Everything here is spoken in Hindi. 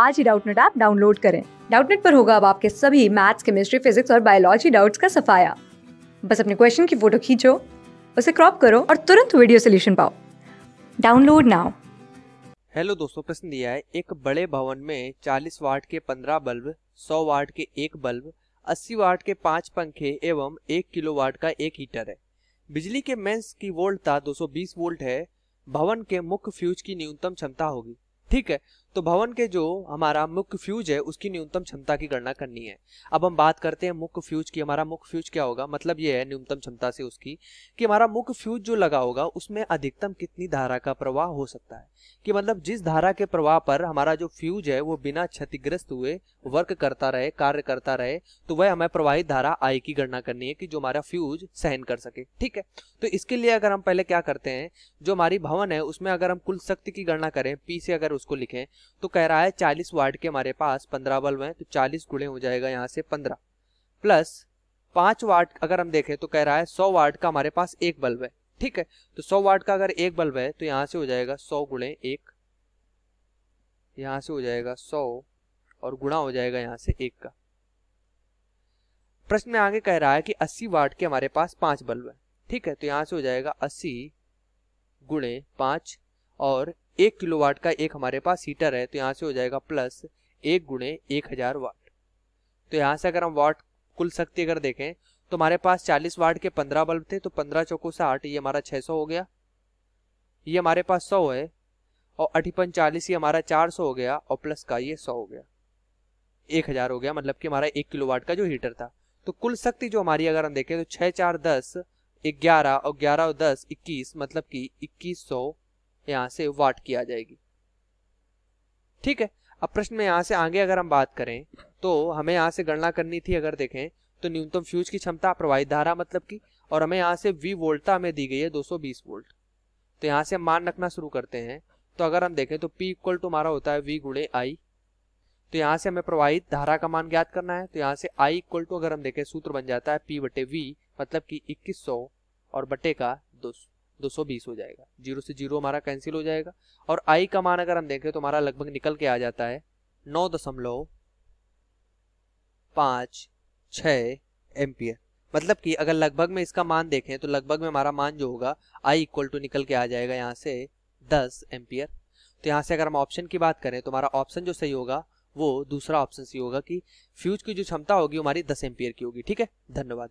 आज ही डाउटनेट ऐप डाउनलोड करें डाउटनेट पर होगा अब आपके सभी मैथ्स केमिस्ट्री फिजिक्स और बायोलॉजी डाउट्स का सफाया बस अपने क्वेश्चन की फोटो खींचो उसे क्रॉप करो और तुरंत वीडियो सोल्यूशन पाओ डाउनलोड नाउ हेलो दोस्तों प्रश्न दिया है एक बड़े भवन में 40 वाट के 15 बल्ब 100 वाट के एक बल्ब 80 वाट के पांच पंखे एवं एक किलो वाट का एक हीटर है बिजली के मेंस की वोल्टता 220 वोल्ट है भवन के मुख्य फ्यूज की न्यूनतम क्षमता होगी ठीक है तो भवन के जो हमारा मुख्य फ्यूज है उसकी न्यूनतम क्षमता की गणना करनी है अब हम बात करते हैं मुख्य फ्यूज की हमारा मुख्य फ्यूज क्या होगा मतलब ये है न्यूनतम क्षमता से उसकी कि हमारा मुख्य फ्यूज जो लगा होगा उसमें अधिकतम कितनी धारा का प्रवाह हो सकता है कि मतलब जिस धारा के प्रवाह पर हमारा जो फ्यूज है वो बिना क्षतिग्रस्त हुए वर्क करता रहे कार्य करता रहे तो वह हमें प्रवाहित धारा आई की गणना करनी है कि जो हमारा फ्यूज सहन कर सके ठीक है तो इसके लिए अगर हम पहले क्या करते हैं जो हमारी भवन है उसमें अगर हम कुल शक्ति की गणना करें पी से अगर उसको लिखें तो कह रहा है चालीस वाट के हमारे पास पंद्रह बल्ब हैं तो चालीस गुड़े हो जाएगा यहाँ से पंद्रह प्लस पांच वाट अगर हम देखें तो कह रहा है सौ वाट का हमारे पास एक बल्ब है ठीक है तो सौ वाट का अगर एक बल्ब है तो यहाँ से हो जाएगा सौ गुणे एक यहाँ से हो जाएगा सौ और गुणा हो जाएगा यहाँ से एक का प्रश्न में आगे कह रहा है कि अस्सी वाट के हमारे पास पांच बल्ब है ठीक है तो यहाँ से हो जाएगा अस्सी गुणे पांच और एक किलो वाट का एक हमारे पास हीटर है तो यहाँ से हो जाएगा प्लस एक गुणे एक हजार वाट तो यहाँ से अगर हम वाट कुल शक्ति अगर देखें तो हमारे पास 40 वाट के 15 बल्ब थे तो 15 चौको साठ ये हमारा 600 हो गया ये हमारे पास 100 है और अठीपन चालीस ये हमारा 400 हो गया और प्लस का ये 100 हो गया 1000 हो गया मतलब कि हमारा एक किलो वाट का जो हीटर था तो कुल शक्ति जो हमारी अगर हम देखें तो छः चार दस ग्यारह और ग्यारह और दस इक्कीस मतलब कि इक्कीस सौ यहां से वाट की आ जाएगी ठीक है अब प्रश्न में यहां से आगे अगर हम बात करें तो हमें यहाँ से गणना करनी थी अगर देखें तो न्यूनतम फ्यूज की क्षमता प्रवाहित धारा मतलब की और हमें यहां से वी वोल्टता हमें दी गई है 220 वोल्ट तो यहाँ से हम मान रखना शुरू करते हैं तो अगर हम देखें तो पी इक्वल टू हमारा होता है वी गुड़े आई तो यहां से हमें प्रवाहित धारा का मान ज्ञात करना है तो यहां से आई इक्वल टू अगर हम देखें सूत्र बन जाता है पी बटे वी मतलब कि इक्कीस और बटे का दो सौ 220 हो जाएगा जीरो से जीरो हमारा कैंसिल हो जाएगा और आई का मान अगर हम देखें तो हमारा लगभग निकल के आ जाता है नौ दशमलव पाँच छ एम्पियर मतलब कि अगर लगभग में इसका मान देखें तो लगभग में हमारा मान जो होगा आई इक्वल टू निकल के आ जाएगा यहाँ से दस एम्पियर तो यहाँ से अगर हम ऑप्शन की बात करें तो हमारा ऑप्शन जो सही होगा वो दूसरा ऑप्शन सही होगा कि फ्यूज की जो क्षमता होगी हमारी दस एम्पियर की होगी ठीक है धन्यवाद